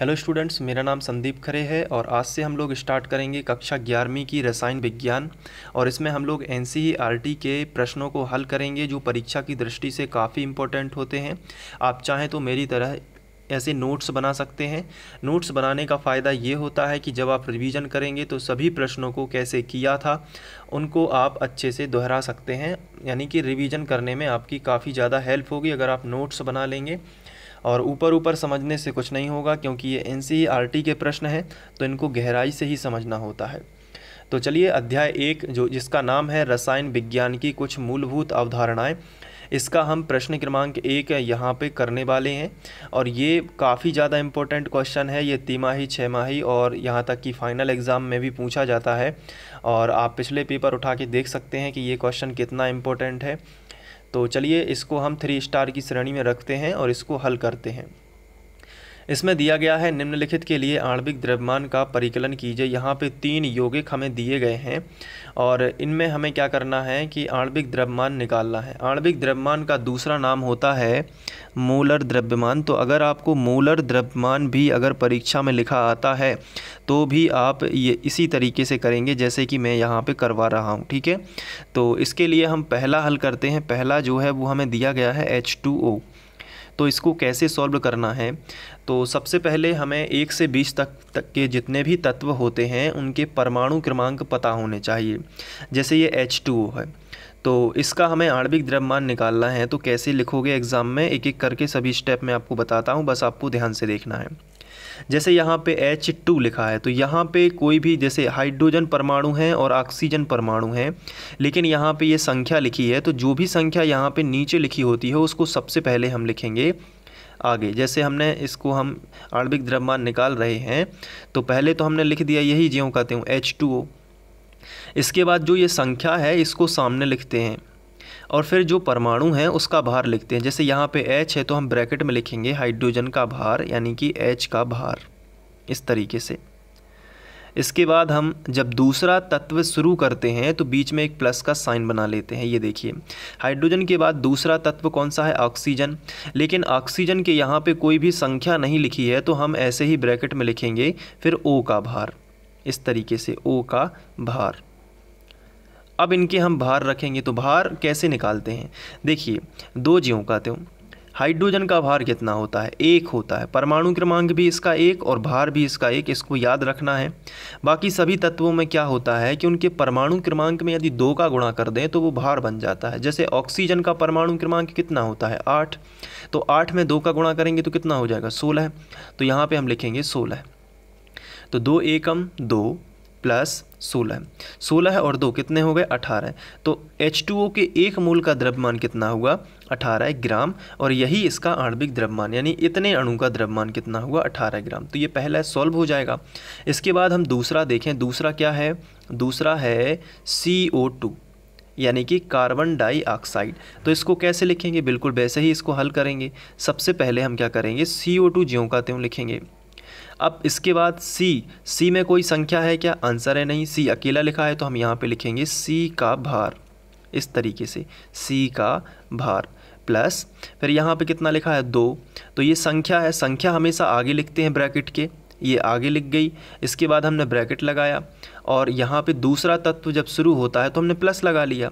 hello students मेरा नाम संदीप खरे है और आज से हम लोग स्टार्ट करेंगे कक्षा ग्यारहवीं की रसायन विज्ञान और इसमें हम लोग एन e के प्रश्नों को हल करेंगे जो परीक्षा की दृष्टि से काफ़ी इम्पोर्टेंट होते हैं आप चाहें तो मेरी तरह ऐसे नोट्स बना सकते हैं नोट्स बनाने का फ़ायदा ये होता है कि जब आप रिवीजन करेंगे तो सभी प्रश्नों को कैसे किया था उनको आप अच्छे से दोहरा सकते हैं यानी कि रिवीजन करने में आपकी काफ़ी ज़्यादा हेल्प होगी अगर आप नोट्स बना लेंगे और ऊपर ऊपर समझने से कुछ नहीं होगा क्योंकि ये एन e के प्रश्न हैं तो इनको गहराई से ही समझना होता है तो चलिए अध्याय एक जो जिसका नाम है रसायन विज्ञान की कुछ मूलभूत अवधारणाएं इसका हम प्रश्न क्रमांक एक यहाँ पे करने वाले हैं और ये काफ़ी ज़्यादा इम्पोर्टेंट क्वेश्चन है ये तिमाही छः माही और यहाँ तक कि फ़ाइनल एग्ज़ाम में भी पूछा जाता है और आप पिछले पेपर उठा के देख सकते हैं कि ये क्वेश्चन कितना इम्पोर्टेंट है तो चलिए इसको हम थ्री स्टार की श्रेणी में रखते हैं और इसको हल करते हैं इसमें दिया गया है निम्नलिखित के लिए आणविक द्रव्यमान का परिकलन कीजिए यहाँ पे तीन यौगिक हमें दिए गए हैं और इनमें हमें क्या करना है कि आणविक द्रव्यमान निकालना है आणविक द्रव्यमान का दूसरा नाम होता है मूलर द्रव्यमान तो अगर आपको मूलर द्रव्यमान भी अगर परीक्षा में लिखा आता है तो भी आप ये इसी तरीके से करेंगे जैसे कि मैं यहाँ पे करवा रहा हूँ ठीक है तो इसके लिए हम पहला हल करते हैं पहला जो है वो हमें दिया गया है एच टू ओ तो इसको कैसे सॉल्व करना है तो सबसे पहले हमें एक से बीस तक तक के जितने भी तत्व होते हैं उनके परमाणु क्रमांक पता होने चाहिए जैसे ये एच टू है तो इसका हमें आणविक द्रव्यमान निकालना है तो कैसे लिखोगे एग्ज़ाम में एक एक करके सभी स्टेप मैं आपको बताता हूँ बस आपको ध्यान से देखना है जैसे यहाँ पे एच टू लिखा है तो यहाँ पे कोई भी जैसे हाइड्रोजन परमाणु हैं और ऑक्सीजन परमाणु हैं लेकिन यहाँ पे ये यह संख्या लिखी है तो जो भी संख्या यहाँ पे नीचे लिखी होती है उसको सबसे पहले हम लिखेंगे आगे जैसे हमने इसको हम आणविक द्रव्यमान निकाल रहे हैं तो पहले तो हमने लिख दिया यही ज्यों कहते हूँ एच इसके बाद जो ये संख्या है इसको सामने लिखते हैं और फिर जो परमाणु हैं उसका भार लिखते हैं जैसे यहाँ पे H है तो हम ब्रैकेट में लिखेंगे हाइड्रोजन का भार यानी कि H का भार इस तरीके से इसके बाद हम जब दूसरा तत्व शुरू करते हैं तो बीच में एक प्लस का साइन बना लेते हैं ये देखिए हाइड्रोजन के बाद दूसरा तत्व कौन सा है ऑक्सीजन लेकिन ऑक्सीजन के यहाँ पे कोई भी संख्या नहीं लिखी है तो हम ऐसे ही ब्रैकेट में लिखेंगे फिर ओ का भार इस तरीके से ओ का भार अब इनके हम भार रखेंगे तो भार कैसे निकालते हैं देखिए दो जीवों का तो हाइड्रोजन का भार कितना होता है एक होता है परमाणु क्रमांक भी इसका एक और भार भी इसका एक इसको याद रखना है बाकी सभी तत्वों में क्या होता है कि उनके परमाणु क्रमांक में यदि दो का गुणा कर दें तो वो भार बन जाता है जैसे ऑक्सीजन का परमाणु क्रमांक कितना होता है आठ तो आठ में दो का गुणा करेंगे तो कितना हो जाएगा सोलह तो यहाँ पर हम लिखेंगे सोलह तो दो एकम दो प्लस सोलह सोलह और दो कितने हो गए अठारह तो एच टू ओ के एक मूल का द्रव्यमान कितना हुआ अठारह ग्राम और यही इसका आणविक द्रव्यमान यानी इतने अणु का द्रव्यमान कितना हुआ अठारह ग्राम तो ये पहला सॉल्व हो जाएगा इसके बाद हम दूसरा देखें दूसरा क्या है दूसरा है सी ओ टू यानी कि कार्बन डाइऑक्साइड तो इसको कैसे लिखेंगे बिल्कुल वैसे ही इसको हल करेंगे सबसे पहले हम क्या करेंगे सी ओ टू ज्यों का त्यों लिखेंगे अब इसके बाद सी सी में कोई संख्या है क्या आंसर है नहीं सी अकेला लिखा है तो हम यहाँ पे लिखेंगे सी का भार इस तरीके से सी का भार प्लस फिर यहाँ पे कितना लिखा है दो तो ये संख्या है संख्या हमेशा आगे लिखते हैं ब्रैकेट के ये आगे लिख गई इसके बाद हमने ब्रैकेट लगाया और यहाँ पे दूसरा तत्व जब शुरू होता है तो हमने प्लस लगा लिया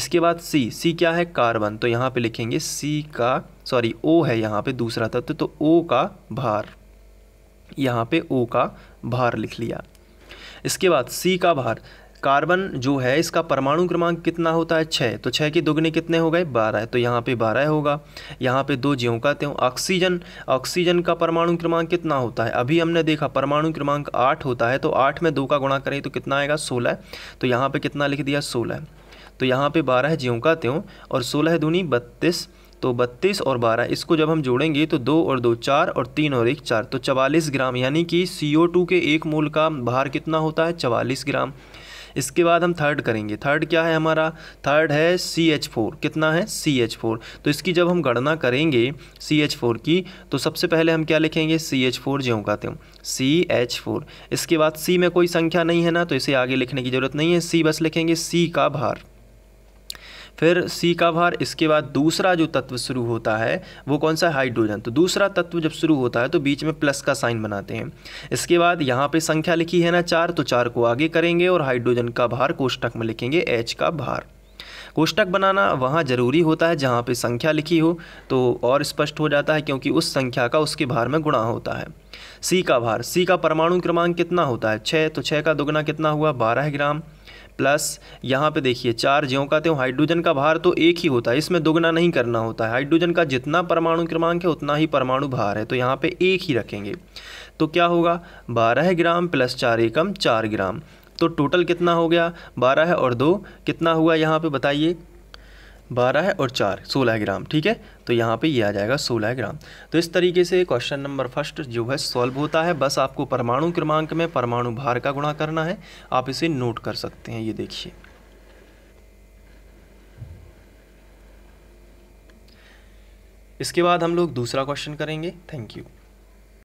इसके बाद सी सी क्या है कार्बन तो यहाँ पे लिखेंगे सी का सॉरी ओ है यहाँ पे दूसरा तत्व तो ओ का भार यहाँ पे ओ का भार लिख लिया इसके बाद सी का भार कार्बन जो है इसका परमाणु क्रमांक कितना होता है छः तो छः के दोगुने कितने हो गए बारह तो यहाँ पे बारह होगा यहाँ पे दो ज्यों का त्यों ऑक्सीजन ऑक्सीजन का परमाणु क्रमांक कितना होता है अभी हमने देखा परमाणु क्रमांक आठ होता है तो आठ में दो का गुणा करें तो कितना आएगा सोलह तो यहाँ पर कितना लिख दिया सोलह तो यहाँ पर बारह ज्यों का त्यों और सोलह दूनी बत्तीस तो बत्तीस और बारह इसको जब हम जोड़ेंगे तो दो और दो चार और तीन और एक चार तो चवालीस ग्राम यानी कि सी ओ टू के एक मोल का भार कितना होता है चवालीस ग्राम इसके बाद हम थर्ड करेंगे थर्ड क्या है हमारा थर्ड है सी एच फोर कितना है सी एच फोर तो इसकी जब हम गणना करेंगे सी एच फोर की तो सबसे पहले हम क्या लिखेंगे सी एच फोर ज्यों का त्यों सी एच फोर इसके बाद सी में कोई संख्या नहीं है ना तो इसे आगे लिखने की ज़रूरत नहीं है सी बस लिखेंगे सी का भार फिर सी का भार इसके बाद दूसरा जो तत्व शुरू होता है वो कौन सा हाइड्रोजन तो दूसरा तत्व जब शुरू होता है तो बीच में प्लस का साइन बनाते हैं इसके बाद यहाँ पे संख्या लिखी है ना चार तो चार को आगे करेंगे और हाइड्रोजन का भार कोष्टक में लिखेंगे एच का भार कोष्टक बनाना वहाँ ज़रूरी होता है जहाँ पे संख्या लिखी हो तो और स्पष्ट हो जाता है क्योंकि उस संख्या का उसके भार में गुणा होता है सी का भार सी का परमाणु क्रमांक कितना होता है छः तो छः का दुगना कितना हुआ बारह ग्राम प्लस यहाँ पे देखिए चार ज्यों का त्यों हाइड्रोजन का भार तो एक ही होता है इसमें दोगुना नहीं करना होता है हाइड्रोजन का जितना परमाणु क्रमांक है उतना ही परमाणु भार है तो यहाँ पे एक ही रखेंगे तो क्या होगा बारह ग्राम प्लस चार एकम चार ग्राम तो टोटल कितना हो गया बारह और दो कितना हुआ यहाँ पर बताइए बारह है और चार सोलह ग्राम ठीक है तो यहाँ पे ये यह आ जाएगा सोलह ग्राम तो इस तरीके से क्वेश्चन नंबर फर्स्ट जो है सॉल्व होता है बस आपको परमाणु क्रमांक में परमाणु भार का गुणा करना है आप इसे नोट कर सकते हैं ये देखिए इसके बाद हम लोग दूसरा क्वेश्चन करेंगे थैंक यू